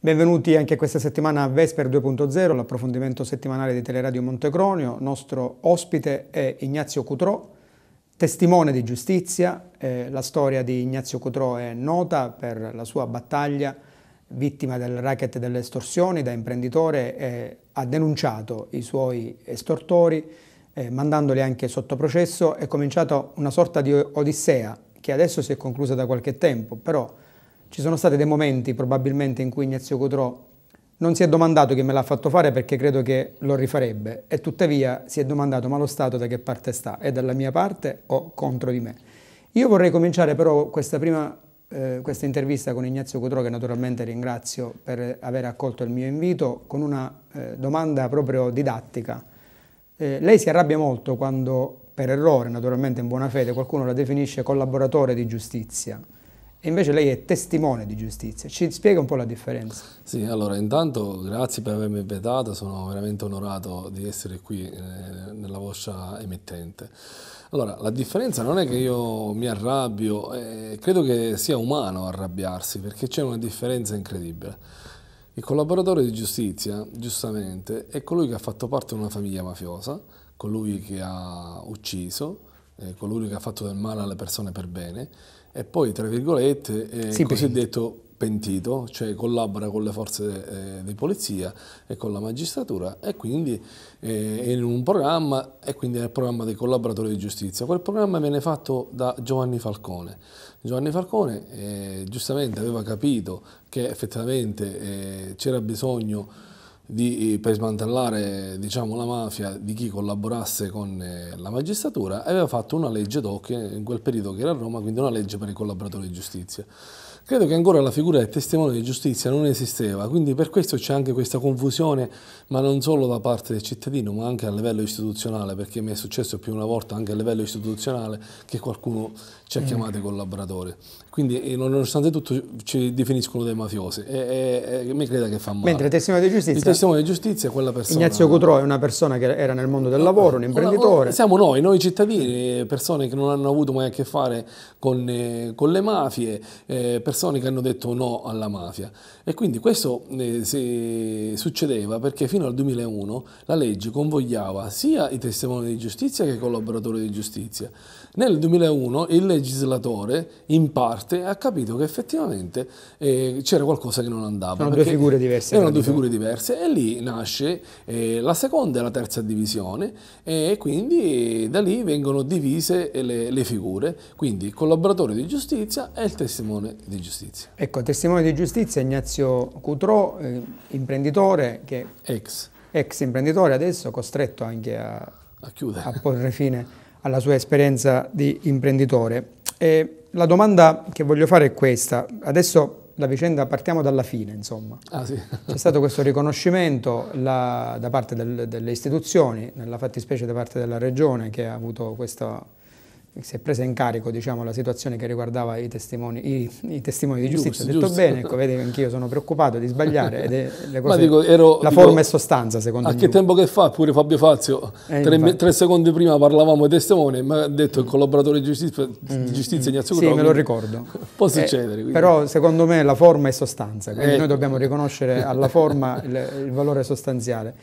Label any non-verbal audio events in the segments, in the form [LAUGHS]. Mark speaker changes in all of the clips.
Speaker 1: Benvenuti anche questa settimana a Vesper 2.0, l'approfondimento settimanale di Teleradio Montecronio. Nostro ospite è Ignazio Cutrò, testimone di giustizia. Eh, la storia di Ignazio Cutrò è nota per la sua battaglia vittima del racket delle estorsioni da imprenditore eh, ha denunciato i suoi estortori eh, mandandoli anche sotto processo. È cominciata una sorta di odissea che adesso si è conclusa da qualche tempo, però ci sono stati dei momenti probabilmente in cui Ignazio Cotrò non si è domandato chi me l'ha fatto fare perché credo che lo rifarebbe e tuttavia si è domandato ma lo Stato da che parte sta? È dalla mia parte o contro di me? Io vorrei cominciare però questa prima eh, questa intervista con Ignazio Cotrò che naturalmente ringrazio per aver accolto il mio invito con una eh, domanda proprio didattica. Eh, lei si arrabbia molto quando per errore, naturalmente in buona fede, qualcuno la definisce collaboratore di giustizia. E invece lei è testimone di giustizia. Ci spiega un po' la differenza. Sì, allora intanto
Speaker 2: grazie per avermi invitato, sono veramente onorato di essere qui eh, nella vostra emittente. Allora, la differenza non è che io mi arrabbio, eh, credo che sia umano arrabbiarsi perché c'è una differenza incredibile. Il collaboratore di giustizia, giustamente, è colui che ha fatto parte di una famiglia mafiosa, colui che ha ucciso, eh, colui che ha fatto del male alle persone per bene e poi, tra virgolette, è eh, sì, cosiddetto pentito, cioè collabora con le forze eh, di polizia e con la magistratura e quindi è eh, in un programma e quindi è il programma dei collaboratori di giustizia. Quel programma viene fatto da Giovanni Falcone. Giovanni Falcone eh, giustamente aveva capito che effettivamente eh, c'era bisogno di di, eh, per smantellare diciamo, la mafia di chi collaborasse con eh, la magistratura, aveva fatto una legge doc in quel periodo che era a Roma, quindi una legge per i collaboratori di giustizia. Credo che ancora la figura del testimone di giustizia non esisteva, quindi per questo c'è anche questa confusione, ma non solo da parte del cittadino, ma anche a livello istituzionale, perché mi è successo più una volta anche a livello istituzionale che qualcuno ci cioè, ha mm. chiamati collaboratori. Quindi, eh, nonostante tutto, ci definiscono dei mafiosi e, e, e mi creda che fa male. Mentre il testimone di giustizia, il testimone di giustizia è quella persona. Ignazio Cutro è una persona che era nel mondo del
Speaker 1: lavoro, un imprenditore.
Speaker 2: Siamo noi, noi cittadini, persone che non hanno avuto mai a che fare con, eh, con le mafie, eh, persone che hanno detto no alla mafia. E quindi questo succedeva perché fino al 2001 la legge convogliava sia i testimoni di giustizia che i collaboratori di giustizia. Nel 2001 il legislatore in parte ha capito che effettivamente eh, c'era qualcosa che non andava. Erano due figure diverse. Erano due figure diverse e lì nasce eh, la seconda e la terza divisione e quindi eh, da lì vengono divise eh, le, le figure, quindi il collaboratore di giustizia e il testimone di giustizia.
Speaker 1: Ecco, testimone di giustizia Ignazio Cutrò, eh, imprenditore che... Ex. Ex imprenditore adesso costretto anche a, a, a porre fine alla sua esperienza di imprenditore. E la domanda che voglio fare è questa. Adesso la vicenda, partiamo dalla fine, insomma. Ah, sì. C'è stato questo riconoscimento la, da parte del, delle istituzioni, nella fattispecie da parte della Regione, che ha avuto questa si è presa in carico diciamo, la situazione che riguardava i testimoni, i, i testimoni di giustizia, giusto, ha detto giusto. bene, ecco, vedi che anch'io sono preoccupato di sbagliare, ed è, [LAUGHS] le cose, dico, ero, la dico, forma e sostanza secondo me. A che
Speaker 2: tempo che fa, pure Fabio Fazio, eh, tre, tre, secondi prima parlavamo ai testimoni, mi ha detto il mm. collaboratore di giustizia, mm, di mm. giustizia mm, mm, Sì, me lo ricordo. [LAUGHS] Può eh, succedere. Quindi. Però
Speaker 1: secondo me la forma è sostanza, quindi eh. noi ecco. dobbiamo riconoscere alla forma il, il valore sostanziale.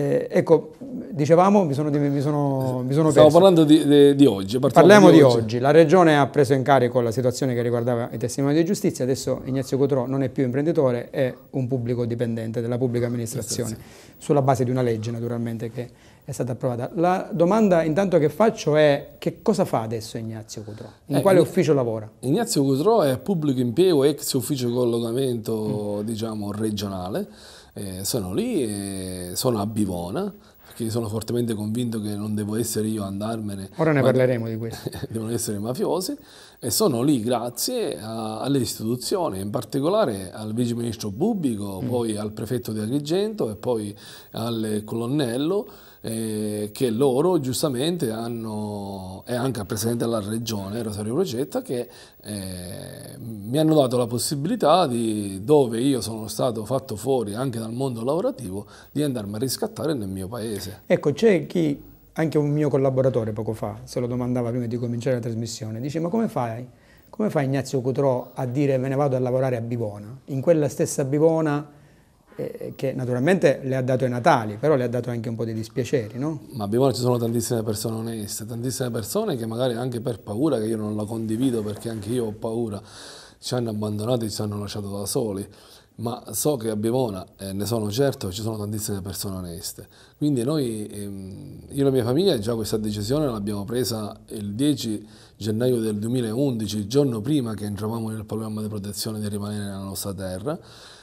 Speaker 1: Eh, ecco, dicevamo, mi sono, mi sono, mi sono Stiamo parlando di, di, di oggi. Parliamo di oggi. oggi. La Regione ha preso in carico la situazione che riguardava i testimoni di giustizia, adesso Ignazio Cotrò non è più imprenditore, è un pubblico dipendente della pubblica amministrazione, sulla base di una legge naturalmente che è stata approvata. La domanda intanto che faccio è che cosa fa adesso Ignazio Cotrò? In eh, quale ufficio lavora? Ignazio Cotrò
Speaker 2: è pubblico impiego, ex ufficio collocamento mm. diciamo regionale eh, sono lì e sono a Bivona perché sono fortemente convinto che non devo essere io a andarmene. Ora ne parleremo di questo. [LAUGHS] devono essere mafiosi e sono lì grazie a, alle istituzioni, in particolare al vice ministro Bubbico, mm. poi al prefetto di Agrigento e poi al colonnello eh, che loro giustamente hanno, e anche al Presidente della Regione, Rosario Crocetta, che eh, mi hanno dato la possibilità di, dove io sono stato fatto fuori anche dal mondo lavorativo, di andarmi a riscattare nel mio paese.
Speaker 1: Ecco, c'è chi, anche un mio collaboratore poco fa, se lo domandava prima di cominciare la trasmissione, dice ma come fai? Come fa Ignazio Cutrò a dire me ne vado a lavorare a Bivona? In quella stessa Bivona eh, che naturalmente le ha dato i natali, però le ha dato anche un po' di dispiaceri, no? Ma a Bimona ci sono tantissime persone oneste,
Speaker 2: tantissime persone che magari anche per paura, che io non la condivido perché anche io ho paura, ci hanno abbandonato e ci hanno lasciato da soli ma so che a Bimona, eh, ne sono certo, ci sono tantissime persone oneste. Quindi noi, ehm, io e la mia famiglia, già questa decisione l'abbiamo presa il 10 gennaio del 2011, il giorno prima che entravamo nel programma di protezione di rimanere nella nostra terra,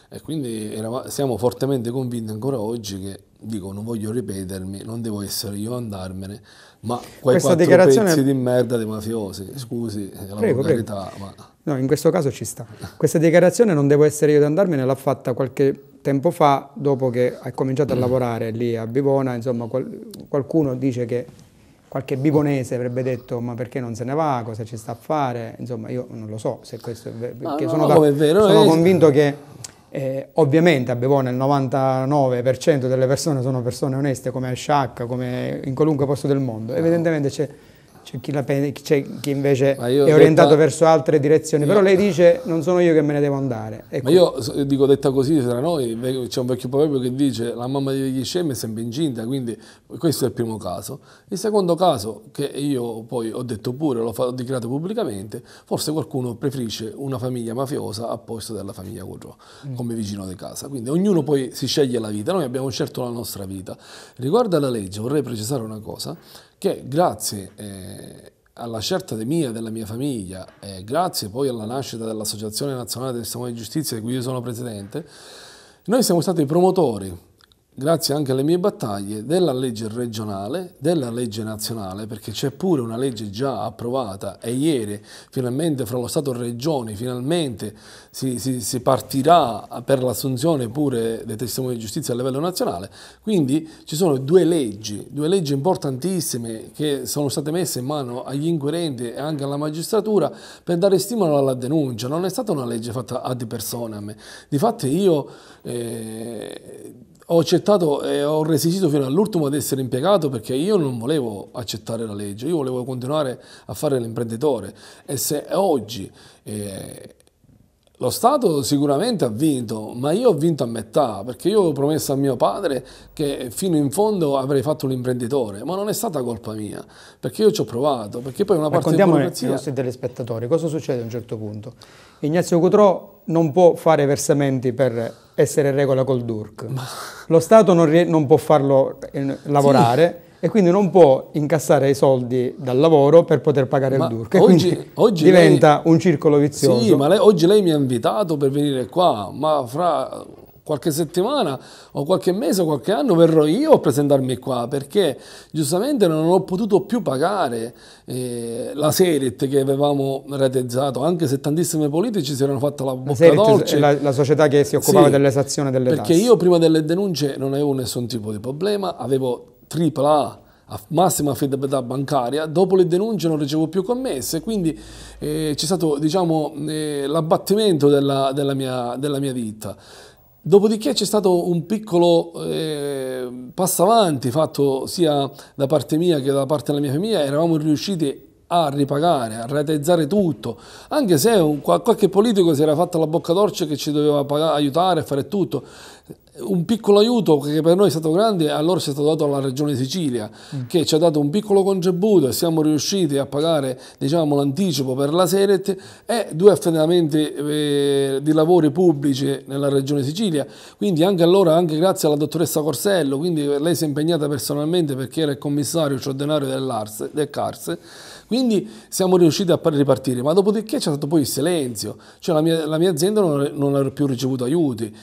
Speaker 2: e quindi eravamo, siamo fortemente convinti ancora oggi che, dico, non voglio ripetermi, non devo essere io a andarmene, ma quei Questa dichiarazione... pezzi di merda dei mafiosi, scusi, è la prego, prego. Ma...
Speaker 1: No, in questo caso ci sta. Questa dichiarazione non devo essere io ad andarmene l'ha fatta qualche tempo fa, dopo che hai cominciato a mm. lavorare lì a Bivona, insomma, qual qualcuno dice che qualche bivonese avrebbe detto ma perché non se ne va, cosa ci sta a fare, insomma io non lo so se questo è vero, perché no, sono, no, da, è vero, sono eh, convinto eh. che eh, ovviamente a Bevona il 99% delle persone sono persone oneste come a Sciacca, come in qualunque posto del mondo. Evidentemente c'è c'è chi, chi, invece è orientato detta, verso altre direzioni, io, però lei dice non sono io che me ne devo andare. Ecco. Ma
Speaker 2: io dico detta così tra noi, c'è un vecchio proverbio che dice la mamma di degli scemi è sempre incinta, quindi questo è il primo caso. Il secondo caso, che io poi ho detto pure, l'ho dichiarato pubblicamente, forse qualcuno preferisce una famiglia mafiosa a posto della famiglia Corrò mm. come vicino di casa, quindi ognuno poi si sceglie la vita, noi abbiamo scelto la nostra vita. Riguardo alla legge vorrei precisare una cosa, che grazie eh, alla scelta di mia della mia famiglia, eh, grazie poi alla nascita dell'Associazione Nazionale del Sistema di Giustizia di cui io sono presidente, noi siamo stati promotori grazie anche alle mie battaglie, della legge regionale, della legge nazionale, perché c'è pure una legge già approvata e ieri finalmente fra lo Stato e Regioni finalmente si, si, si partirà per l'assunzione pure dei testimoni di giustizia a livello nazionale. Quindi ci sono due leggi, due leggi importantissime che sono state messe in mano agli inquirenti e anche alla magistratura per dare stimolo alla denuncia. Non è stata una legge fatta ad personam. Difatti io... Eh, ho accettato e ho resistito fino all'ultimo ad essere impiegato perché io non volevo accettare la legge, io volevo continuare a fare l'imprenditore e se oggi eh, lo Stato sicuramente ha vinto, ma io ho vinto a metà, perché io avevo promesso a mio padre che fino in fondo avrei fatto l'imprenditore, ma non è stata colpa mia,
Speaker 1: perché io ci ho provato, perché poi una parte della burocrazia... ai nostri telespettatori cosa succede a un certo punto. Ignazio Cutrò non può fare versamenti per essere in regola col DURC, ma... lo Stato non, non può farlo eh, lavorare... Sì e quindi non può incassare i soldi dal lavoro per poter pagare ma il DURC. Oggi, oggi diventa lei, un circolo vizioso. Sì, ma
Speaker 2: lei, oggi lei mi ha invitato per venire qua, ma fra qualche settimana o qualche mese o qualche anno verrò io a presentarmi qua perché giustamente non ho potuto più pagare eh, la Serit che avevamo ratezzato anche se tantissimi politici si erano fatta la bocca la Serit dolce la, la, società che si occupava sì, dell'esazione delle perché tasse perché io prima delle denunce non avevo nessun tipo di problema avevo AAA a massima affidabilità bancaria, dopo le denunce non ricevo più commesse, quindi eh, c'è stato diciamo, eh, l'abbattimento della, della, mia, della, mia, ditta. Dopodiché c'è stato un piccolo eh, passo avanti fatto sia da parte mia che da parte della mia famiglia, eravamo riusciti a ripagare, a rateizzare tutto, anche se un, qualche politico si era fatto la bocca d'orcia che ci doveva pagare, aiutare a fare tutto, un piccolo aiuto che per noi è stato grande, allora ci è stato dato alla Regione Sicilia, mm. che ci ha dato un piccolo contributo e siamo riusciti a pagare diciamo, l'anticipo per la Seret e due affidamenti eh, di lavori pubblici nella Regione Sicilia. Quindi anche allora, anche grazie alla dottoressa Corsello, quindi lei si è impegnata personalmente perché era il commissario straordinario cioè del CARS, quindi siamo riusciti a ripartire, ma dopodiché c'è stato poi il silenzio, cioè la mia, la mia azienda non, non ha più ricevuto aiuti.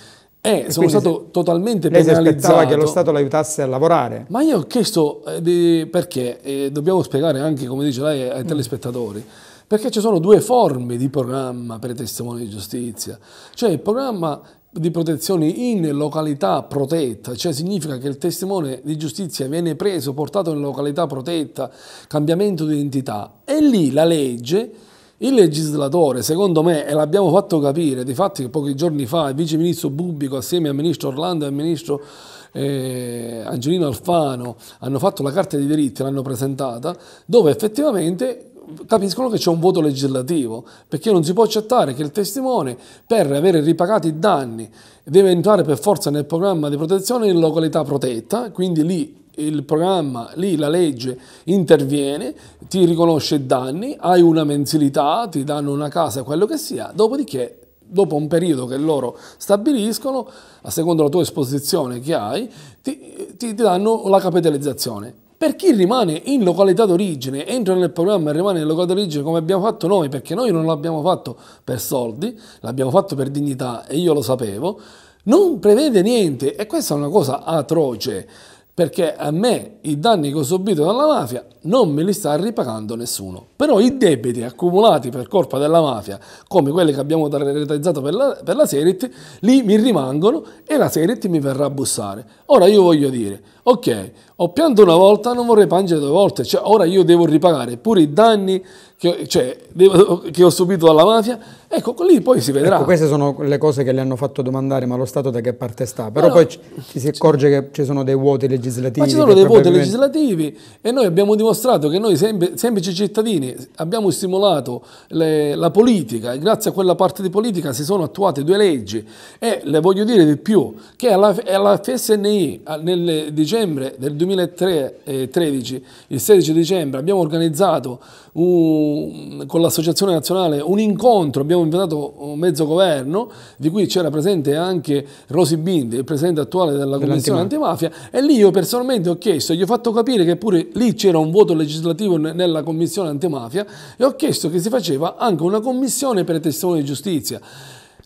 Speaker 2: Eh, sono stato totalmente lei penalizzato. Lei si aspettava che lo Stato
Speaker 1: l'aiutasse a lavorare.
Speaker 2: Ma io ho chiesto eh, di, perché, eh, dobbiamo spiegare anche, come dice lei, ai mm. telespettatori, perché ci sono due forme di programma per i testimoni di giustizia. Cioè il programma di protezione in località protetta, cioè significa che il testimone di giustizia viene preso, portato in località protetta, cambiamento di identità, e lì la legge il legislatore, secondo me, e l'abbiamo fatto capire, di fatti pochi giorni fa il vice ministro Bubbico assieme al ministro Orlando e al ministro eh, Angelino Alfano hanno fatto la carta di diritti, l'hanno presentata, dove effettivamente capiscono che c'è un voto legislativo, perché non si può accettare che il testimone, per avere ripagati i danni, deve entrare per forza nel programma di protezione in località protetta, quindi lì il programma, lì la legge interviene, ti riconosce danni, hai una mensilità, ti danno una casa, quello che sia, dopodiché dopo un periodo che loro stabiliscono, a seconda della tua esposizione che hai, ti, ti danno la capitalizzazione. Per chi rimane in località d'origine, entra nel programma e rimane in località d'origine come abbiamo fatto noi, perché noi non l'abbiamo fatto per soldi, l'abbiamo fatto per dignità e io lo sapevo, non prevede niente e questa è una cosa atroce perché a me i danni che ho subito dalla mafia non me li sta ripagando nessuno. Però i debiti accumulati per colpa della mafia, come quelli che abbiamo realizzato per la, per la Serit, lì mi rimangono e la Serit mi verrà a bussare. Ora io voglio dire, ok, ho pianto una volta, non vorrei piangere due volte, cioè ora io devo ripagare pure i danni che, cioè, devo, che ho subito dalla mafia, ecco,
Speaker 1: lì poi si vedrà. Ecco, queste sono le cose che le hanno fatto domandare, ma lo Stato da che parte sta? Però no, poi ci, si accorge che ci sono dei vuoti legislativi. Ma ci sono dei vuoti
Speaker 2: legislativi e noi abbiamo dimostrato che noi sem semplici cittadini abbiamo stimolato le, la politica e grazie a quella parte di politica si sono attuate due leggi e le voglio dire di più, che alla, alla FSNI, nel, diciamo, dicembre del 2013, il 16 dicembre, abbiamo organizzato un, con l'Associazione Nazionale un incontro, abbiamo invitato mezzo governo, di cui c'era presente anche Rosi Bindi, il presidente attuale della Commissione Antimafia, e lì io personalmente ho chiesto, gli ho fatto capire che pure lì c'era un voto legislativo nella Commissione Antimafia e ho chiesto che si faceva anche una commissione per i testimoni di giustizia.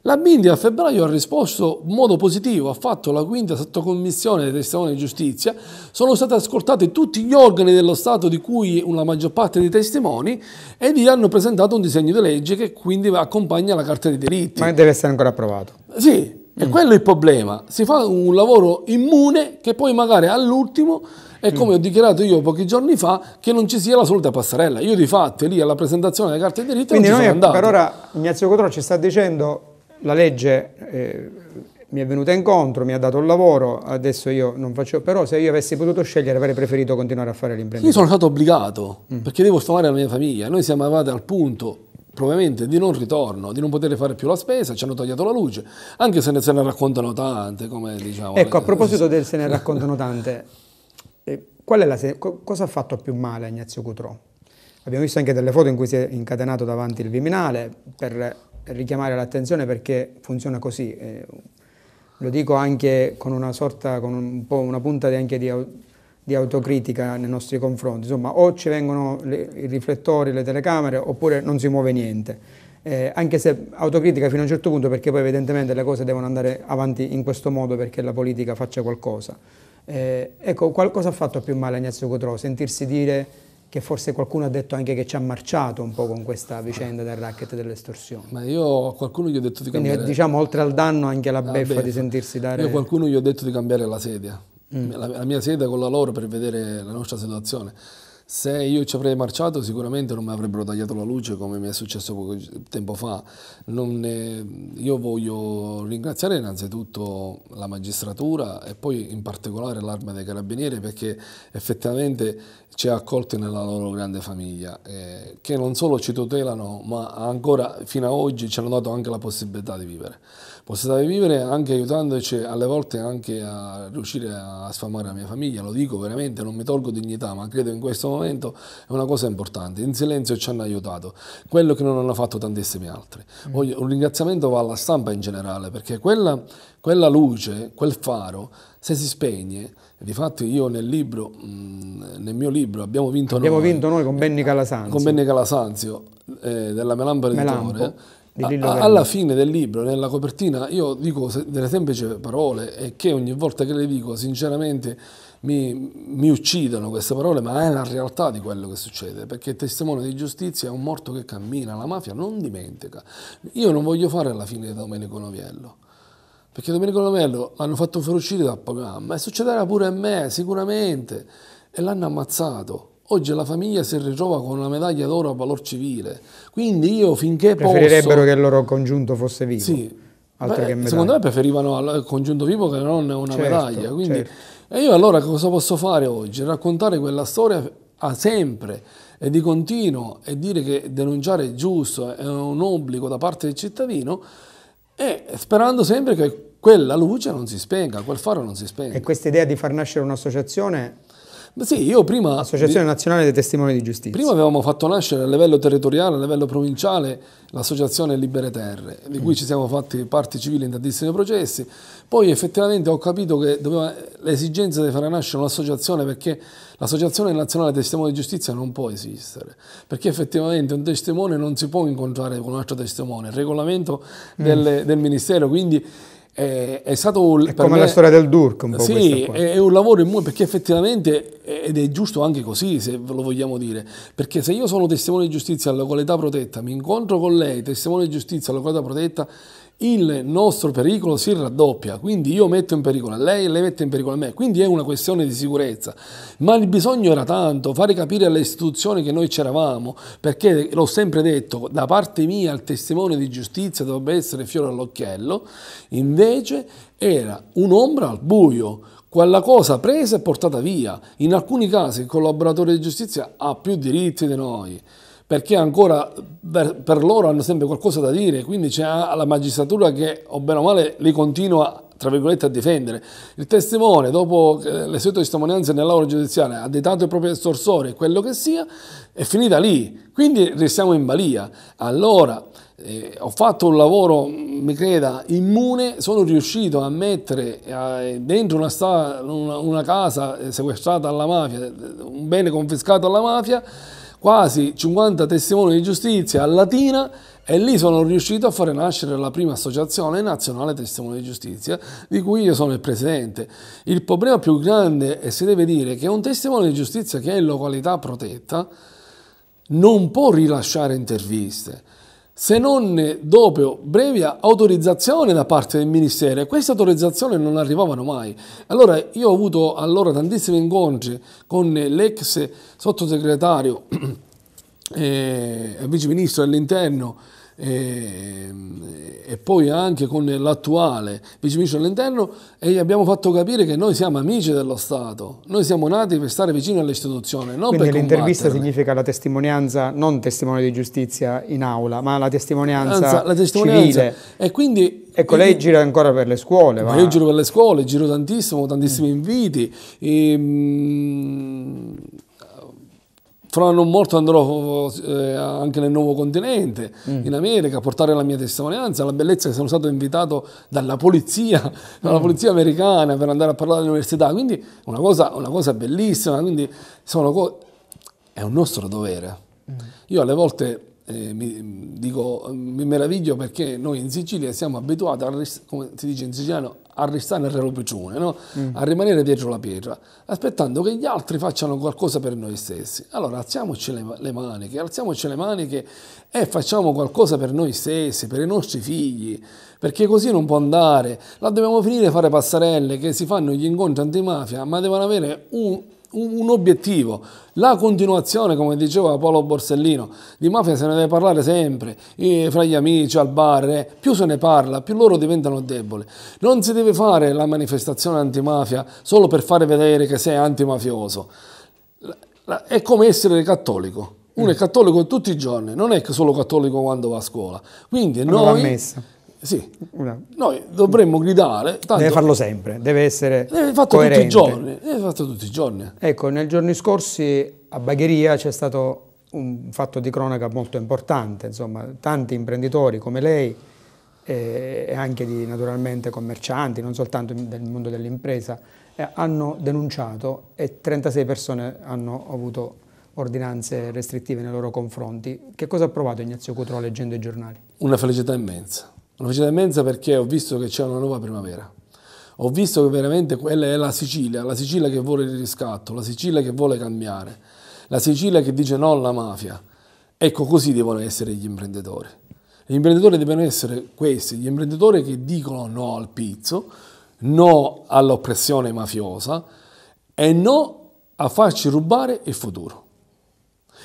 Speaker 2: La Bindia a febbraio ha risposto in modo positivo, ha fatto la quinta sottocommissione dei testimoni di giustizia, sono stati ascoltati tutti gli organi dello Stato di cui la maggior parte dei testimoni e vi hanno presentato un disegno di legge che quindi accompagna la Carta dei diritti.
Speaker 1: Ma deve essere ancora approvato. Sì, mm. e quello è il problema.
Speaker 2: Si fa un lavoro immune che poi magari all'ultimo è come mm. ho dichiarato io pochi giorni fa che non ci sia la solita passerella. Io di fatto lì alla presentazione della Carta dei diritti quindi non ci sono andato. Per ora
Speaker 1: Ignazio Cotrò ci sta dicendo la legge eh, mi è venuta incontro, mi ha dato il lavoro, adesso io non faccio, però se io avessi potuto scegliere avrei preferito continuare a fare l'imprenditore. Io sono stato
Speaker 2: obbligato, mm. perché devo sfamare alla mia famiglia, noi siamo arrivati al punto probabilmente di non ritorno, di non poter fare più la spesa, ci hanno tagliato la luce, anche se ne, se ne raccontano tante, come diciamo. Ecco, a eh, proposito
Speaker 1: del se ne [LAUGHS] raccontano tante, eh, se- cosa ha fatto più male Ignazio Cutrò? Abbiamo visto anche delle foto in cui si è incatenato davanti il Viminale per richiamare l'attenzione perché funziona così. Eh, lo dico anche con una sorta, con un po' una punta di, di, di autocritica nei nostri confronti. Insomma, o ci vengono le, i riflettori, le telecamere, oppure non si muove niente. Eh, anche se autocritica fino a un certo punto perché poi evidentemente le cose devono andare avanti in questo modo perché la politica faccia qualcosa. Eh, ecco, qualcosa ha fatto più male a Ignazio sentirsi dire che forse qualcuno ha detto anche che ci ha marciato un po' con questa vicenda del racket e dell'estorsione.
Speaker 2: Ma io a qualcuno gli ho detto di cambiare... Quindi diciamo oltre al
Speaker 1: danno anche la, la ah, beffa, beffa, di sentirsi dare... Io a qualcuno
Speaker 2: gli ho detto di cambiare la sedia, mm. la, la, mia sedia con la loro per vedere la nostra situazione. Se io ci avrei marciato sicuramente non mi avrebbero tagliato la luce come mi è successo poco tempo fa. È... Io voglio ringraziare innanzitutto la magistratura e poi in particolare l'arma dei carabinieri perché effettivamente ci ha accolti nella loro grande famiglia eh, che non solo ci tutelano ma ancora fino ad oggi ci hanno dato anche la possibilità di vivere possiate vivere anche aiutandoci alle volte anche a riuscire a sfamare la mia famiglia, lo dico veramente, non mi tolgo dignità, ma credo in questo momento è una cosa importante. In silenzio ci hanno aiutato, quello che non hanno fatto tantissimi altri. Mm. Voglio, un ringraziamento va alla stampa in generale, perché quella, quella luce, quel faro, se si spegne, di fatto io nel libro, mm, nel mio libro abbiamo vinto abbiamo noi. vinto noi con Benni Calasanzio. Con Benni Calasanzio eh, della Melampa Editore. Melampo di Alla fine del libro, nella copertina, io dico delle semplici parole e che ogni volta che le dico, sinceramente, mi, mi uccidono queste parole, ma è la realtà di quello che succede, perché il testimone di giustizia è un morto che cammina, la mafia non dimentica. Io non voglio fare la fine di Domenico Noviello perché Domenico Noviello l'hanno fatto fuoriuscire dal programma e succederà pure a me sicuramente e l'hanno ammazzato Oggi la famiglia si ritrova con una medaglia d'oro a valor civile.
Speaker 1: Quindi io finché Preferirebbero che il loro congiunto fosse vivo. Sì. Beh, secondo me
Speaker 2: preferivano il congiunto vivo che non una certo, medaglia. Quindi... Certo. E io allora cosa posso fare oggi? Raccontare quella storia a sempre e di continuo e dire che denunciare è giusto, è un obbligo da parte del cittadino e sperando sempre che quella luce non si spenga, quel faro non si spenga. E questa idea di far nascere un'associazione ma sì, io prima... Associazione
Speaker 1: Nazionale dei Testimoni di Giustizia. Prima
Speaker 2: avevamo fatto nascere a livello territoriale, a livello provinciale, l'Associazione Libere Terre, di cui mm. ci siamo fatti parte civili in tantissimi processi. Poi effettivamente ho capito che doveva, l'esigenza di fare nascere un'associazione perché l'Associazione Nazionale dei Testimoni di Giustizia non può esistere, perché effettivamente un testimone non si può incontrare con un altro testimone, il regolamento mm. del, del Ministero, quindi è, è stato... È come me, la storia del Durk un po' Sì, è, è un lavoro in perché effettivamente, ed è giusto anche così se lo vogliamo dire, perché se io sono testimone di giustizia alla qualità protetta, mi incontro con lei, testimone di giustizia alla qualità protetta, il nostro pericolo si raddoppia, quindi io metto in pericolo a lei e lei mette in pericolo a me, quindi è una questione di sicurezza. Ma il bisogno era tanto, fare capire alle istituzioni che noi c'eravamo, perché l'ho sempre detto, da parte mia il testimone di giustizia dovrebbe essere fiore all'occhiello, invece era un'ombra al buio, quella cosa presa e portata via. In alcuni casi il collaboratore di giustizia ha più diritti di noi perché ancora per loro hanno sempre qualcosa da dire, quindi c'è la magistratura che, o bene o male, li continua tra virgolette a difendere. Il testimone, dopo eh, le sue testimonianze nell'aula giudiziale, ha dettato il proprio estorsore, quello che sia, è finita lì. Quindi restiamo in balia. Allora, eh, ho fatto un lavoro, mi creda, immune, sono riuscito a mettere eh, dentro una, una, una casa sequestrata alla mafia, un bene confiscato alla mafia, quasi 50 testimoni di giustizia a Latina e lì sono riuscito a fare nascere la prima associazione nazionale testimoni di giustizia di cui io sono il presidente. Il problema più grande è si deve dire che un testimone di giustizia che è in località protetta non può rilasciare interviste se non dopo brevi autorizzazione da parte del Ministero. Queste autorizzazioni non arrivavano mai. Allora io ho avuto allora tantissimi incontri con l'ex sottosegretario [CLEARS THROAT] eh, e eh, vice ministro dell'interno e, ehm, e poi anche con l'attuale vice ministro all'interno e gli abbiamo fatto capire che noi
Speaker 1: siamo amici dello Stato, noi siamo nati per stare vicino alle istituzioni. Non Quindi l'intervista significa la testimonianza, non testimone di giustizia in aula, ma la testimonianza, la testimonianza. civile. E quindi Ecco, lei gira ancora per le scuole, ma... Io giro per le scuole, giro tantissimo,
Speaker 2: tantissimi inviti. E, ehm, fra non molto andrò eh, anche nel nuovo continente, mm. in America, a portare la mia testimonianza, la bellezza che sono stato invitato dalla polizia, [LAUGHS] dalla mm. polizia americana per andare a parlare all'università, quindi una cosa, una cosa bellissima, quindi co è un nostro dovere. Mm. Io alle volte eh, mi, dico, mi meraviglio perché noi in Sicilia siamo abituati, come si dice in siciliano, a restare nel relopicione, no? mm. a rimanere dietro la pietra, aspettando che gli altri facciano qualcosa per noi stessi. Allora alziamoci le, le maniche, alziamoci le maniche e facciamo qualcosa per noi stessi, per i nostri figli, perché così non può andare. La dobbiamo finire a fare passarelle che si fanno gli incontri antimafia, ma devono avere un un, obiettivo. La continuazione, come diceva Paolo Borsellino, di mafia se ne deve parlare sempre, eh, fra gli amici, al bar, eh. più se ne parla, più loro diventano deboli. Non si deve fare la manifestazione antimafia solo per fare vedere che sei antimafioso. È come essere cattolico. Uno è mm. cattolico tutti i giorni, non è solo cattolico quando va a scuola. Quindi noi...
Speaker 1: Sì. Una... Noi dovremmo gridare. Tanto... Deve farlo sempre, deve essere. Deve fatto coerente. tutti i giorni. Deve fatto tutti i giorni. Ecco, nei giorni scorsi a Bagheria c'è stato un fatto di cronaca molto importante, insomma, tanti imprenditori come lei eh, e anche di naturalmente commercianti, non soltanto del mondo dell'impresa, eh, hanno denunciato e 36 persone hanno avuto ordinanze restrittive nei loro confronti. Che cosa ha provato Ignazio Cutro leggendo i giornali?
Speaker 2: Una felicità immensa. Una faccenda immensa perché ho visto che c'è una nuova primavera. Ho visto che veramente quella è la Sicilia, la Sicilia che vuole il riscatto, la Sicilia che vuole cambiare, la Sicilia che dice no alla mafia. Ecco, così devono essere gli imprenditori. Gli imprenditori devono essere questi, gli imprenditori che dicono no al pizzo, no all'oppressione mafiosa e no a farci rubare il futuro.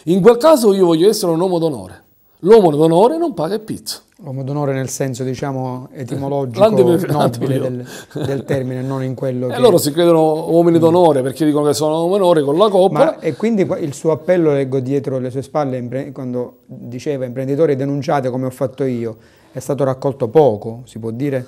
Speaker 2: In quel caso io voglio essere un uomo d'onore. L'uomo d'onore non paga il pizzo. L'uomo d'onore nel
Speaker 1: senso, diciamo, etimologico [LAUGHS] nobile del, del, termine, non in quello [LAUGHS] che... E loro si credono uomini mm. d'onore perché dicono che sono uomini d'onore con la coppa. Ma, e quindi il suo appello, leggo dietro le sue spalle, quando diceva imprenditori denunciate come ho fatto io, è stato raccolto poco, si può dire?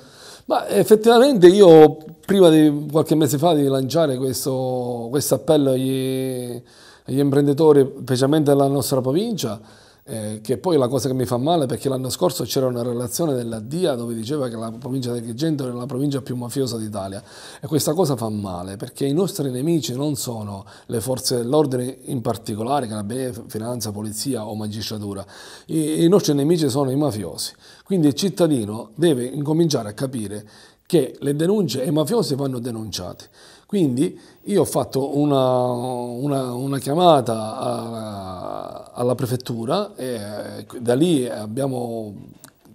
Speaker 1: Ma effettivamente io prima di qualche mese fa
Speaker 2: di lanciare questo, questo appello agli, agli imprenditori, specialmente della nostra provincia, eh, che poi è la cosa che mi fa male perché l'anno scorso c'era una relazione della DIA dove diceva che la provincia di Agrigento era la provincia più mafiosa d'Italia e questa cosa fa male perché i nostri nemici non sono le forze dell'ordine in particolare, carabinieri, finanza, polizia o magistratura, I, i nostri nemici sono i mafiosi, quindi il cittadino deve incominciare a capire che le denunce i mafiosi vanno denunciati. Quindi io ho fatto una, una, una chiamata alla, alla prefettura e eh, da lì abbiamo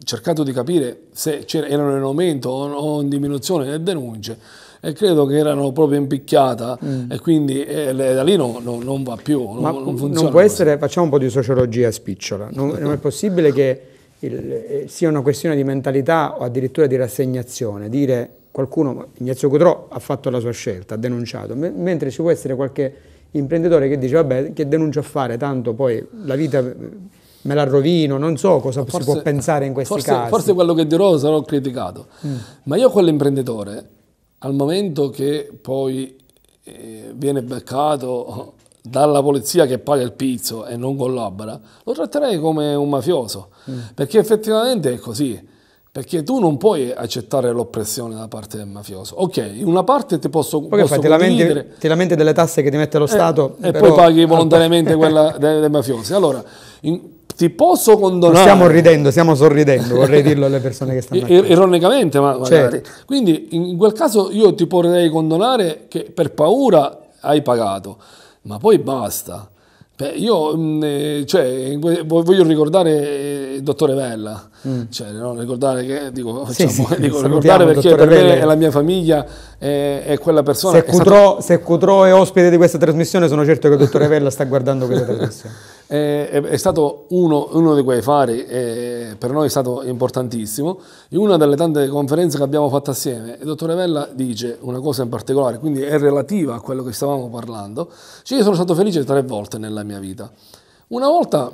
Speaker 2: cercato di capire se erano in aumento o in diminuzione le denunce e credo che erano proprio in picchiata mm. e quindi eh, da lì no, no, non va più, Ma non funziona. Non può
Speaker 1: essere, facciamo un po' di sociologia spicciola, non, non è possibile che il, eh, sia una questione di mentalità o addirittura di rassegnazione, dire qualcuno, Ignazio Codrò ha fatto la sua scelta, ha denunciato, mentre ci può essere qualche imprenditore che dice vabbè che denuncia a fare, tanto poi la vita eh, me la rovino, non so cosa forse, si può pensare in questi forse, casi. Forse quello che dirò
Speaker 2: sarò criticato, mm. ma io quell'imprenditore al momento che poi eh, viene beccato dalla polizia che paga il pizzo e non collabora, lo tratterei come un mafioso, mm. perché effettivamente è così. Perché tu non puoi accettare l'oppressione da parte del mafioso. Ok,
Speaker 1: in una parte ti posso, poi posso fai, condividere... Ti lamenti delle tasse che ti mette lo eh, Stato... E però... poi paghi volontariamente [LAUGHS] quella
Speaker 2: dei, dei, mafiosi. Allora, in, ti posso condonare... Non stiamo ridendo, stiamo sorridendo, vorrei dirlo alle persone che stanno... Ir- er-, ironicamente, ma certo. Quindi in quel caso io ti potrei condonare che per paura hai pagato, ma poi basta. Beh, io mm, eh, cioè, voglio ricordare eh, il dottore Vella, mm. cioè, no? ricordare, che, dico, sì, diciamo, sì, [LAUGHS] dico, ricordare perché per Vella. me e la mia famiglia è, è quella persona. Se Cutro,
Speaker 1: stato... è ospite di questa trasmissione sono certo che il dottore Vella sta guardando questa trasmissione.
Speaker 2: [LAUGHS] Eh, è, è, stato uno, uno, di quei fari, eh, per noi è stato importantissimo. In una delle tante conferenze che abbiamo fatto assieme, il dottore Vella dice una cosa in particolare, quindi è relativa a quello che stavamo parlando. Cioè io sono stato felice tre volte nella mia vita. Una volta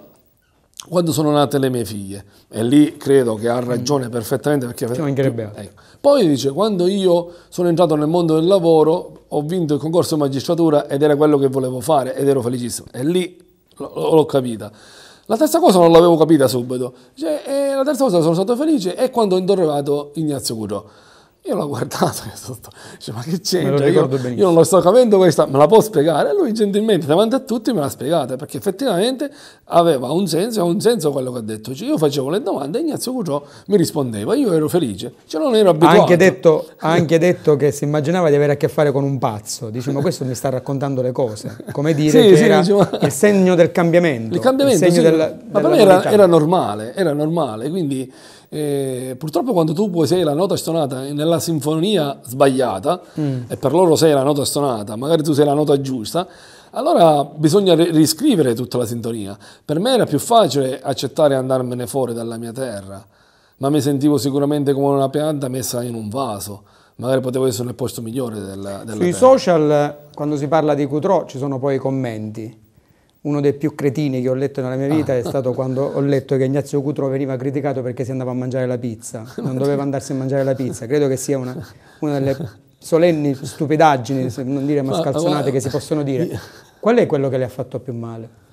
Speaker 2: quando sono nate le mie figlie. E lì credo che ha ragione mm. perfettamente perché... Ci mancherebbe ecco. Poi dice, quando io sono entrato nel mondo del lavoro, ho vinto il concorso di magistratura ed era quello che volevo fare ed ero felicissimo. E lì l'ho capita. La terza cosa non l'avevo capita subito, cioè, eh, la terza cosa sono stato felice è quando ho interrogato Ignazio Curò. Io l'ho guardato, [LAUGHS] dice, ma che c'entra? Io, io, non lo sto capendo questa, me la può spiegare? E lui gentilmente davanti a tutti me l'ha spiegata, perché effettivamente aveva un senso, un senso quello che ha detto. Cioè, io facevo le domande e Ignazio Cucciò mi rispondeva,
Speaker 1: io ero felice, cioè non ero abituato. Ha anche detto, [LAUGHS] anche detto che si immaginava di avere a che fare con un pazzo, dice ma questo mi sta raccontando le cose, come dire sì, che sì, era diciamo... il segno del cambiamento. Il cambiamento, il segno sì, della, ma della per me era, era
Speaker 2: normale, era normale, quindi... Eh, purtroppo quando tu poi sei la nota stonata nella sinfonia sbagliata, mm. e per loro sei la nota stonata, magari tu sei la nota giusta, allora bisogna riscrivere tutta la sintonia. Per me era più facile accettare e andarmene fuori dalla mia terra, ma mi sentivo sicuramente come una pianta messa in un vaso. Magari potevo essere nel posto migliore della, della Sui terra.
Speaker 1: social, quando si parla di Coutreau, ci sono poi i commenti uno dei più cretini che ho letto nella mia vita ah. è stato quando ho letto che Ignazio Cutro veniva criticato perché si andava a mangiare la pizza, [LAUGHS] non doveva andarsi a mangiare la pizza, credo che sia una, una delle solenni stupidaggini, se non dire mascalzonate, che si possono dire. Qual è quello che le ha fatto più male?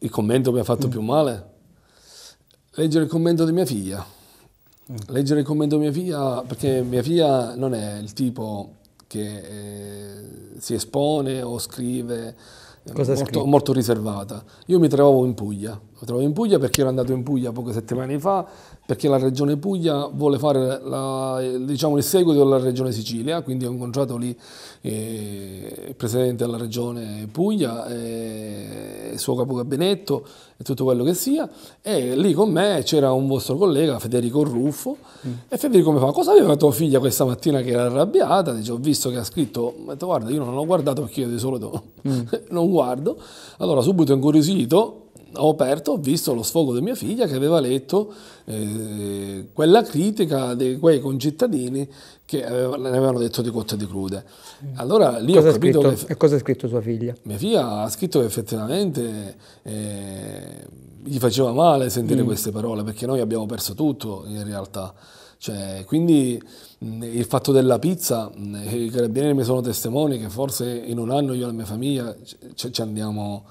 Speaker 2: Il commento che mi ha fatto mm. più male? Leggere il commento di mia figlia. Mm. Leggere il commento di mia figlia, perché mia figlia non è il tipo che eh, si espone o scrive eh, Molto, molto, riservata. Io mi trovavo in Puglia, mi trovavo in Puglia perché ero andato in Puglia poche settimane fa perché la Regione Puglia vuole fare la, diciamo, il seguito della Regione Sicilia, quindi ho incontrato lì eh, il Presidente della Regione Puglia, eh, il suo capogabinetto e tutto quello che sia, e lì con me c'era un vostro collega, Federico Ruffo, mm. e Federico mi fa, cosa aveva tua figlia questa mattina che era arrabbiata? Dice, ho visto che ha scritto, ho detto, guarda, io non l'ho guardato perché io di solito mm. [LAUGHS] non guardo, allora subito incuriosito, ho aperto, ho visto lo sfogo di mia figlia che aveva letto eh, quella critica di quei concittadini che aveva, ne avevano
Speaker 1: detto di cotte di crude. Mm. Allora lì cosa ho capito che... E cosa ha scritto sua figlia?
Speaker 2: Mia figlia ha scritto che effettivamente... Eh, gli faceva male sentire mm. queste parole perché noi abbiamo perso tutto in realtà. Cioè, quindi mm, il fatto della pizza, mm, i carabinieri mi sono testimoni che forse in un anno io e la mia famiglia ci, ci andiamo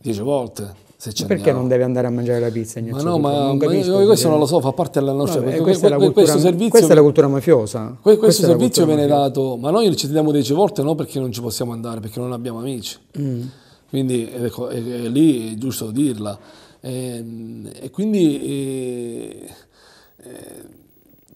Speaker 2: dieci volte. Perché non devi
Speaker 1: andare a mangiare la pizza? Ma no, ma, non capisco, ma questo non lo so, fa parte della nostra... Vabbè, questa, que, è cultura, servizio, questa è la cultura mafiosa. Que, questo servizio viene mafiosa.
Speaker 2: dato, ma noi ci diamo dieci volte non perché non ci possiamo andare, perché non abbiamo amici. Mm. Quindi ecco, è, è, lì è giusto dirla. E, ehm, e quindi è, eh, eh,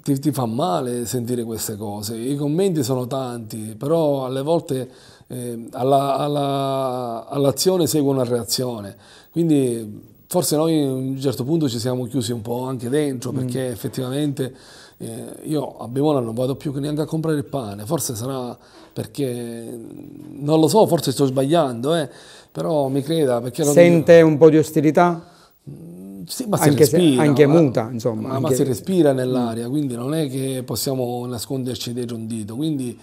Speaker 2: ti, ti fa male sentire queste cose. I commenti sono tanti, però alle volte eh, all'azione alla, all segue una reazione. Quindi forse noi a un certo punto ci siamo chiusi un po' anche dentro mm. perché mm. effettivamente eh, io a Bimona non vado più neanche a comprare il pane, forse sarà perché mm, non lo so, forse sto sbagliando, eh,
Speaker 1: però mi creda perché... Sente un po' di ostilità? Mm, sì, ma anche, si respira, se, anche muta, insomma. Ma, anche... ma si respira
Speaker 2: nell'aria, quindi non è che possiamo nasconderci dietro un dito. Quindi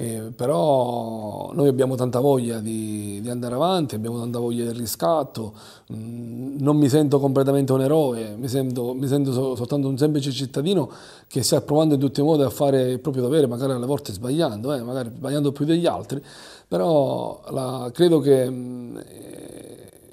Speaker 2: eh, però noi abbiamo tanta voglia di, di, andare avanti, abbiamo tanta voglia del riscatto, mm, non mi sento completamente un eroe, mi sento, mi sento soltanto un semplice cittadino che sta provando in tutti i modi a fare il proprio dovere, magari alle volte sbagliando, eh, magari sbagliando più degli altri, però la, credo che mm,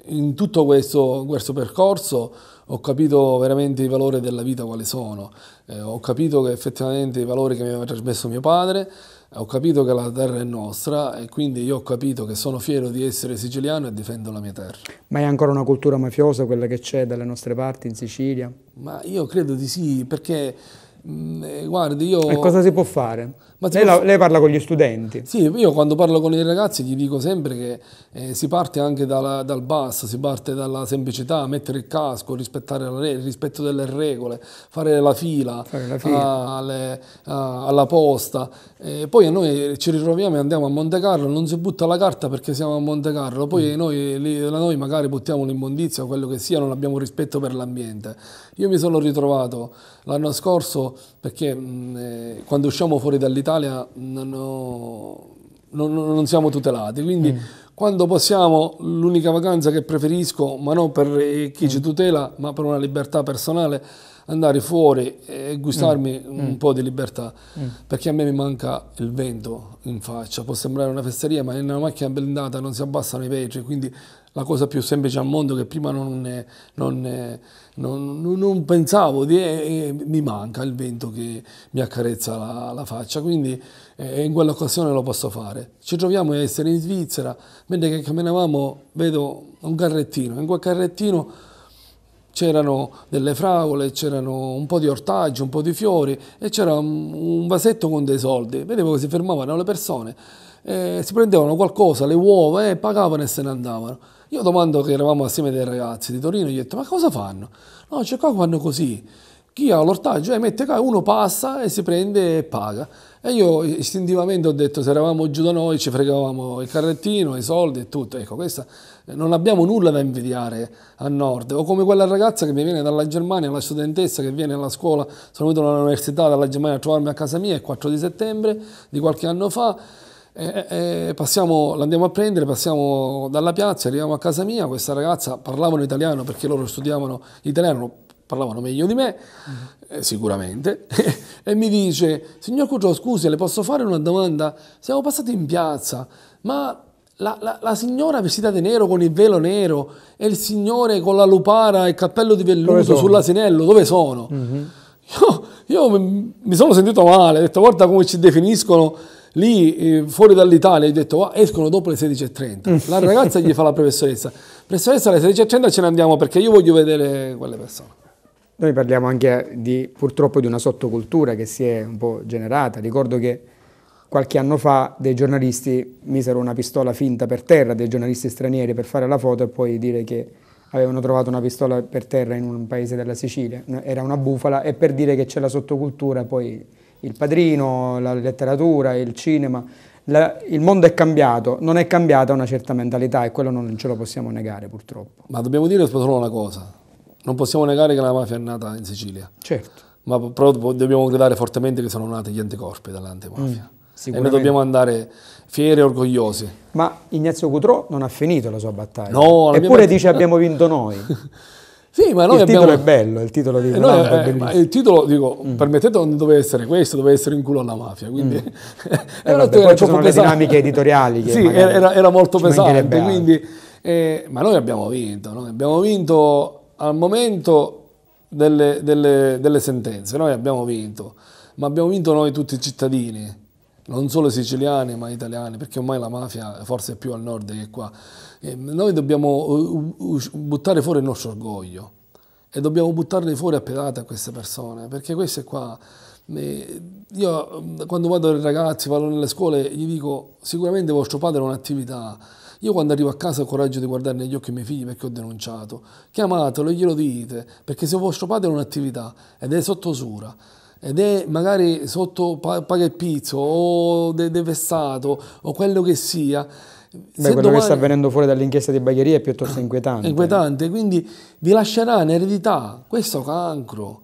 Speaker 2: in tutto questo, questo percorso ho capito veramente i valori della vita quali sono, eh, ho capito che effettivamente i valori che mi aveva trasmesso mio padre, ho capito che la terra è nostra e quindi io ho capito che sono fiero di essere siciliano e difendo la mia terra.
Speaker 1: Ma è ancora una cultura mafiosa quella che c'è dalle nostre parti in Sicilia?
Speaker 2: Ma io credo di sì, perché mh, mm, eh, guardi io... E cosa si può
Speaker 1: fare? Ma lei, posso...
Speaker 2: lei, parla con gli studenti? Sì, io quando parlo con i ragazzi gli dico sempre che eh, si parte anche dalla, dal basso, si parte dalla semplicità, mettere il casco, rispettare la, il rispetto delle regole, fare la fila, fare la fila. A, alle, a, alla posta. Eh, poi noi ci ritroviamo e andiamo a Monte Carlo, non si butta la carta perché siamo a Monte Carlo, poi mm. noi, lì, noi, magari buttiamo l'immondizia o quello che sia, non abbiamo rispetto per l'ambiente. Io mi sono ritrovato l'anno scorso perché mh, mm, eh, quando usciamo fuori dall'Italia, Italia non, ho, non, non siamo tutelati, quindi mm. quando possiamo l'unica vacanza che preferisco, ma non per eh, chi mm. ci tutela, ma per una libertà personale, andare fuori e gustarmi mm. un mm. po' di libertà, mm. perché a me mi manca il vento in faccia, può sembrare una fesseria, ma in una macchina blindata non si abbassano i vetri, quindi la cosa più semplice al mondo che prima non, non, non, non pensavo di, e, e mi manca il vento che mi accarezza la, la faccia, quindi eh, in quell'occasione lo posso fare. Ci troviamo a essere in Svizzera, mentre che camminavamo vedo un carrettino, in quel carrettino c'erano delle fragole, c'erano un po' di ortaggi, un po' di fiori e c'era un vasetto con dei soldi. Vedevo che si fermavano le persone, eh, si prendevano qualcosa, le uova e eh, pagavano e se ne andavano. Io domando che eravamo assieme dei ragazzi di Torino, gli ho detto ma cosa fanno? No, c'è cioè, qua fanno così. Chi ha l'ortaggio eh, mette qua, uno passa e si prende e paga. E io istintivamente ho detto se eravamo giù da noi ci fregavamo il carrettino, i soldi e tutto. Ecco, questa eh, non abbiamo nulla da invidiare a nord. O come quella ragazza che mi viene dalla Germania, la studentessa che viene alla scuola, sono venuto all'università dalla Germania a trovarmi a casa mia il 4 di settembre di qualche anno fa e, eh, e eh, eh, passiamo, l'andiamo a prendere, passiamo dalla piazza, arriviamo a casa mia, questa ragazza parlavano italiano perché loro studiavano italiano, parlavano meglio di me, mm-hmm. eh, sicuramente, [LAUGHS] e mi dice, signor Cuccio, scusi, le posso fare una domanda? Siamo passati in piazza, ma la, la, la, signora vestita di nero con il velo nero e il signore con la lupara e il cappello di velluto sull'asinello, dove sono? Mm -hmm. Io, io mi, mi sono sentito male, ho detto guarda come ci definiscono lì eh, fuori dall'Italia, gli ho detto escono dopo le 16.30. Mm. La ragazza gli fa la
Speaker 1: professoressa, professoressa alle 16.30 ce ne andiamo perché io voglio vedere quelle persone. Noi parliamo anche di, purtroppo di una sottocultura che si è un po' generata. Ricordo che qualche anno fa dei giornalisti misero una pistola finta per terra, dei giornalisti stranieri per fare la foto e poi dire che avevano trovato una pistola per terra in un paese della Sicilia. Era una bufala e per dire che c'è la sottocultura poi il padrino, la letteratura, il cinema, la, il mondo è cambiato, non è cambiata una certa mentalità e quello non ce lo possiamo negare purtroppo. Ma dobbiamo dire solo una cosa,
Speaker 2: non possiamo negare che la mafia è nata in Sicilia. Certo. Ma però dobbiamo gridare fortemente che sono nati gli anticorpi dall'antimafia. Mm, e noi dobbiamo andare fieri e orgogliosi.
Speaker 1: Ma Ignazio Cutrò non ha finito la sua battaglia. No, Eppure dice abbiamo vinto noi. [LAUGHS] Sì, ma noi il abbiamo... titolo è bello, il titolo
Speaker 2: di eh, noi, è eh, bellissimo. il titolo, dico, mm. permettete, non doveva essere questo, doveva essere in culo alla mafia. Quindi mm. [LAUGHS] Eh, era eh, vabbè, poi ci sono pesante. le dinamiche editoriali. Che sì, era, era, molto pesante. Quindi, eh, ma noi abbiamo vinto, noi abbiamo vinto al momento delle, delle, delle sentenze, noi abbiamo vinto, ma abbiamo vinto noi tutti i cittadini, non solo siciliani ma italiani, perché ormai la mafia forse è più al nord che qua. Ehm, noi dobbiamo eh, buttare fuori il nostro orgoglio e dobbiamo buttarne fuori a pedate a queste persone, perché queste qua... Io mm, quando vado ai ragazzi, vado nelle scuole, gli dico sicuramente vostro padre ha un'attività, io quando arrivo a casa ho il coraggio di guardare negli occhi i miei figli perché ho denunciato. Chiamatelo e glielo dite, perché se vostro padre ha un'attività ed è sotto usura, ed è magari sotto paga e pizzo o de- devessato o quello che sia,
Speaker 1: Beh, quello domani... che sta avvenendo fuori dall'inchiesta di Bagheria è piuttosto inquietante.
Speaker 2: Inquietante, quindi vi lascerà in eredità questo cancro.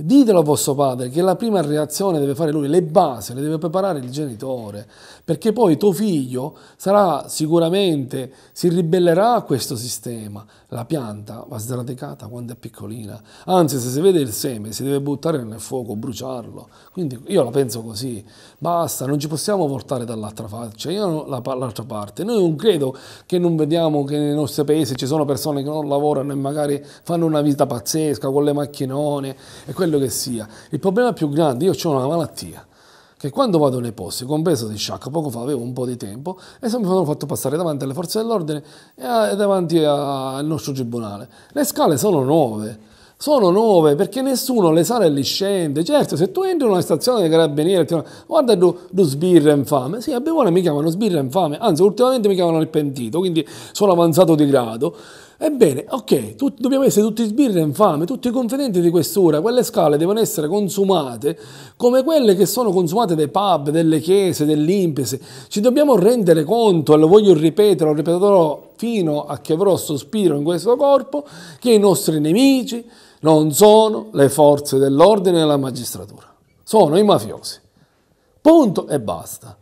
Speaker 2: Ditelo a vostro padre che la prima reazione deve fare lui, le basi le deve preparare il genitore, perché poi tuo figlio sarà sicuramente, si ribellerà a questo sistema. La pianta va sradicata quando è piccolina, anzi se si vede il seme si deve buttare nel fuoco, bruciarlo. Quindi io la penso così, basta, non ci possiamo portare dall'altra faccia, io dall'altra parte. Noi non credo che non vediamo che nei nostri paesi ci sono persone che non lavorano e magari fanno una vita pazzesca con le macchinone e quello che sia. Il problema più grande, io ho una malattia che quando vado nei posti, compreso di Sciacca, poco fa avevo un po' di tempo, e mi sono fatto passare davanti alle forze dell'ordine e eh, davanti al nostro tribunale. Le scale sono nuove, sono nove perché nessuno le sale e li scende. Certo, se tu entri in una stazione dei carabinieri, ti... guarda tu, tu sbirra infame. Sì, a Bevone mi chiamano sbirra infame, anzi ultimamente mi chiamano il pentito, quindi sono avanzato di grado. Ebbene, ok, tu, dobbiamo essere tutti sbirri e infame, tutti confidenti di quest'ora, quelle scale devono essere consumate come quelle che sono consumate dai pub, delle chiese, dell'impese. Ci dobbiamo rendere conto, e lo voglio ripetere, lo ripeterò fino a che avrò sospiro in questo corpo, che i nostri nemici, non sono le forze dell'ordine e la magistratura, sono i mafiosi. Punto e basta.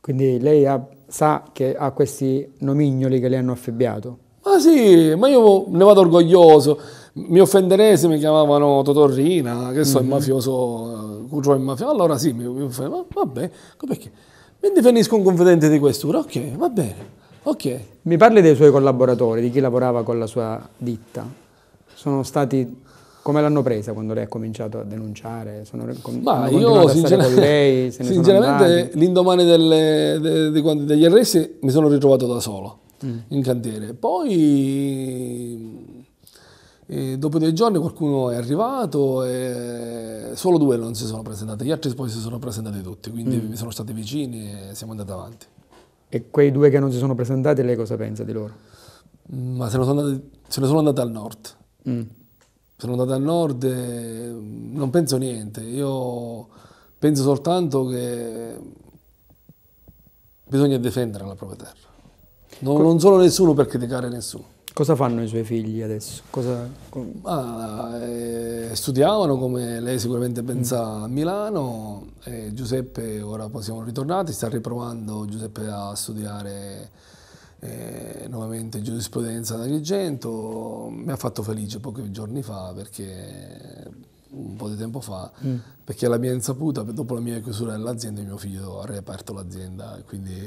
Speaker 1: Quindi lei ha, sa che ha questi nomignoli che le hanno affebbiato?
Speaker 2: Ma sì, ma io ne vado orgoglioso. Mi offenderei se mi chiamavano Totorrina, che so, mm-hmm. il mhm. mafioso, eh, Cuccio il mafioso. Allora sì, mi, mi offenderei, ma vabbè,
Speaker 1: perché? Mi definisco un confidente di questura, ok, va bene, ok. Mi parli dei suoi collaboratori, di chi lavorava con la sua ditta? sono stati come l'hanno presa quando lei ha cominciato a denunciare? Sono, Ma io sinceramente, lei, sinceramente
Speaker 2: l'indomani delle, de, de, de, degli arresti mi sono ritrovato da solo mm. in cantiere. Poi eh, dopo dei giorni qualcuno è arrivato e solo due non si sono presentati, gli altri poi si sono presentati tutti, quindi mm. mi sono stati vicini e siamo andati avanti. E quei due che non si sono presentati, lei cosa pensa di loro? Ma se ne sono se ne sono andati al nord Mm. Sono andato a nord e non penso niente, io penso soltanto che bisogna difendere la propria terra. Non, non sono nessuno per criticare nessuno. Cosa fanno i suoi figli adesso? Cosa... Ah, eh, studiavano, come lei sicuramente pensa, mm. a Milano. e Giuseppe, ora siamo ritornati, sta riprovando Giuseppe a studiare eh, nuovamente giurisprudenza ad Agrigento, mi ha fatto felice pochi giorni fa perché un po' di tempo fa, mm. perché alla mia insaputa, dopo la mia chiusura dell'azienda, mio figlio ha riaperto l'azienda, quindi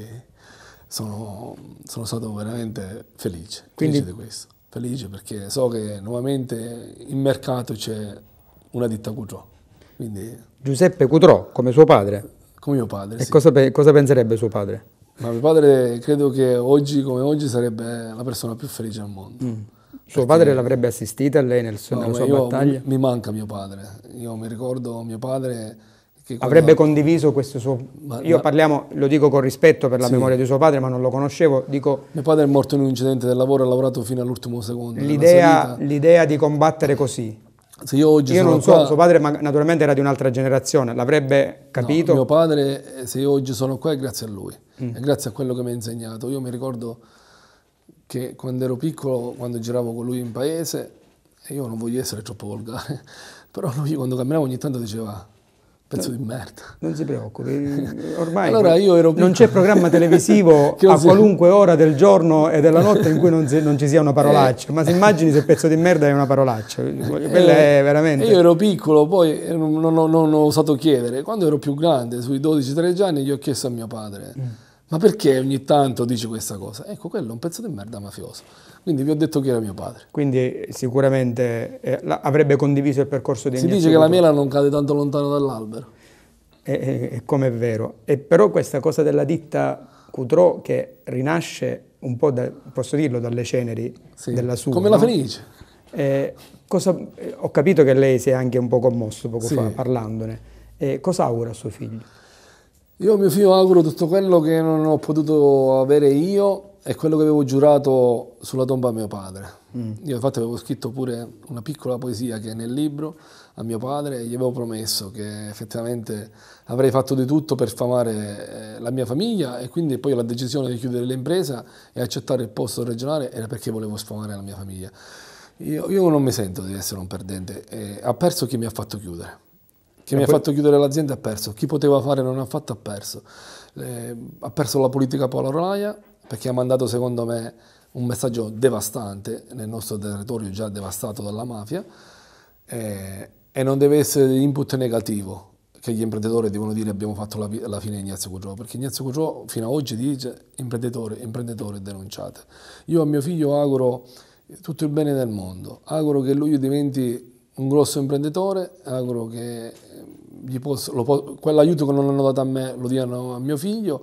Speaker 2: sono, sono stato veramente felice, quindi... felice di questo. Felice perché so che nuovamente in mercato c'è
Speaker 1: una ditta Cutrò. Quindi... Giuseppe Cutrò, come suo padre? Come mio padre, E sì. cosa, cosa penserebbe suo padre?
Speaker 2: Ma mio padre credo che oggi come oggi sarebbe la
Speaker 1: persona più felice al mondo. Mm. Suo padre l'avrebbe assistita lei nel suo, no, nella sua io, battaglia? Mi manca mio padre, io mi ricordo mio padre... Che avrebbe quando... condiviso questo suo... Ma, io ma... parliamo, lo dico con rispetto per la sì. memoria di suo padre, ma non lo conoscevo, dico... Mio padre è morto in un incidente del lavoro, ha lavorato fino all'ultimo secondo. L'idea, l'idea di combattere così, se io oggi io sono non so, suo padre naturalmente era di un'altra generazione, l'avrebbe capito? No, mio padre, eh, se io
Speaker 2: oggi sono qua è grazie a lui, mm. è grazie a quello che mi ha insegnato. Io mi ricordo che quando ero piccolo, quando giravo con lui in paese, e io non voglio essere troppo volgare, [LAUGHS] però lui quando camminavo ogni tanto diceva pezzo eh, di merda. Non si preoccupi, ormai
Speaker 1: allora ero... non c'è programma televisivo [LAUGHS] a qualunque ora del giorno e della notte in cui non, si, non ci sia una eh. parolaccia, ma si immagini se pezzo di merda è una parolaccia, quella eh, è veramente... Io
Speaker 2: ero piccolo, poi non, non, non, ho osato chiedere, quando ero più grande, sui 12-13 anni, gli ho chiesto a mio padre, mm. ma perché ogni tanto dici questa cosa? Ecco, quello è un pezzo di merda mafioso.
Speaker 1: Quindi vi ho detto che era mio padre. Quindi eh, sicuramente eh, la, avrebbe condiviso il percorso di Si dice che la mela non cade tanto lontano dall'albero. E, eh, e, eh, e come è vero. E però questa cosa della ditta Cutro che rinasce un po', da, posso dirlo, dalle ceneri sì. della sua. Come no? la Fenice. Eh, cosa, eh, ho capito che lei si è anche un po' commosso poco sì. fa parlandone. Eh, cosa augura a suo figlio? Io a mio
Speaker 2: figlio auguro tutto quello che non ho potuto avere io è quello che avevo giurato sulla tomba a mio padre. Mm. Io infatti avevo scritto pure una piccola poesia che è nel libro a mio padre e gli avevo promesso che effettivamente avrei fatto di tutto per famare eh, la mia famiglia e quindi poi la decisione di chiudere l'impresa e accettare il posto regionale era perché volevo sfamare la mia famiglia. Io, io non mi sento di essere un perdente, eh, ha perso chi mi ha fatto chiudere. Chi e mi poi... ha fatto chiudere l'azienda ha perso, chi poteva fare non ha fatto ha perso. Eh, ha perso la politica polaroia, perché ha mandato secondo me un messaggio devastante nel nostro territorio già devastato dalla mafia eh, e non deve essere l'input negativo che gli imprenditori devono dire abbiamo fatto la, la fine di Ignazio Cucciò, perché Ignazio Cucciò fino ad oggi dice imprenditore, imprenditore, denunciate. Io a mio figlio auguro tutto il bene del mondo, auguro che lui diventi un grosso imprenditore, auguro che posso, lo, quell'aiuto che non hanno dato a me lo diano a mio figlio,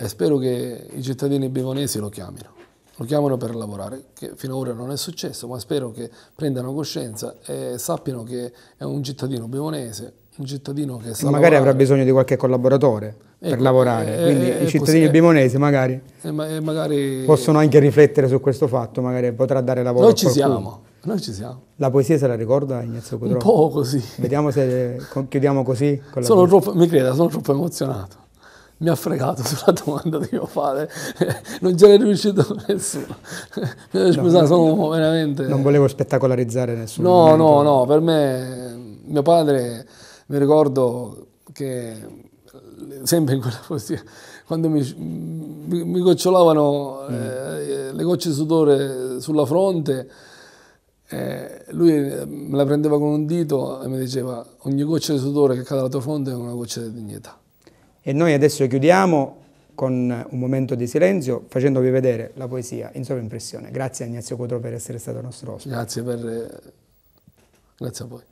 Speaker 2: e spero che i cittadini bivonesi lo chiamino, lo chiamano per lavorare, che fino ad ora non è successo, ma spero che prendano coscienza e sappiano che è un cittadino bivonese, un cittadino che sa Magari lavorare. avrà
Speaker 1: bisogno di qualche collaboratore ecco, per lavorare, è, quindi è, i cittadini è, bimonesi magari, magari, possono anche riflettere su questo fatto, magari potrà dare lavoro Noi a qualcuno. Noi ci siamo.
Speaker 2: Noi ci siamo.
Speaker 1: La poesia se la ricorda Ignazio Codrò? Un po' così. Vediamo se chiudiamo così. sono troppo, mi creda, sono troppo emozionato
Speaker 2: mi ha fregato [LAUGHS] sulla domanda di mio padre, non ce l'è riuscito nessuno. [LAUGHS]
Speaker 1: No, Scusa, sono veramente... Non volevo spettacolarizzare nessuno. No, momento. no, no,
Speaker 2: per me mio padre, mi ricordo che sempre in quella [LAUGHS] posizione, quando mi, mi, mi gocciolavano mm. eh, le gocce di sudore sulla fronte, eh, lui eh, me la prendeva con un dito
Speaker 1: e mi diceva ogni goccia di sudore che cade dalla tua fronte è una goccia di dignità. E noi adesso chiudiamo con un momento di silenzio facendovi vedere la poesia in sovraimpressione. Grazie Ignazio Cotro per essere stato nostro ospite. Grazie, per, eh, grazie a voi.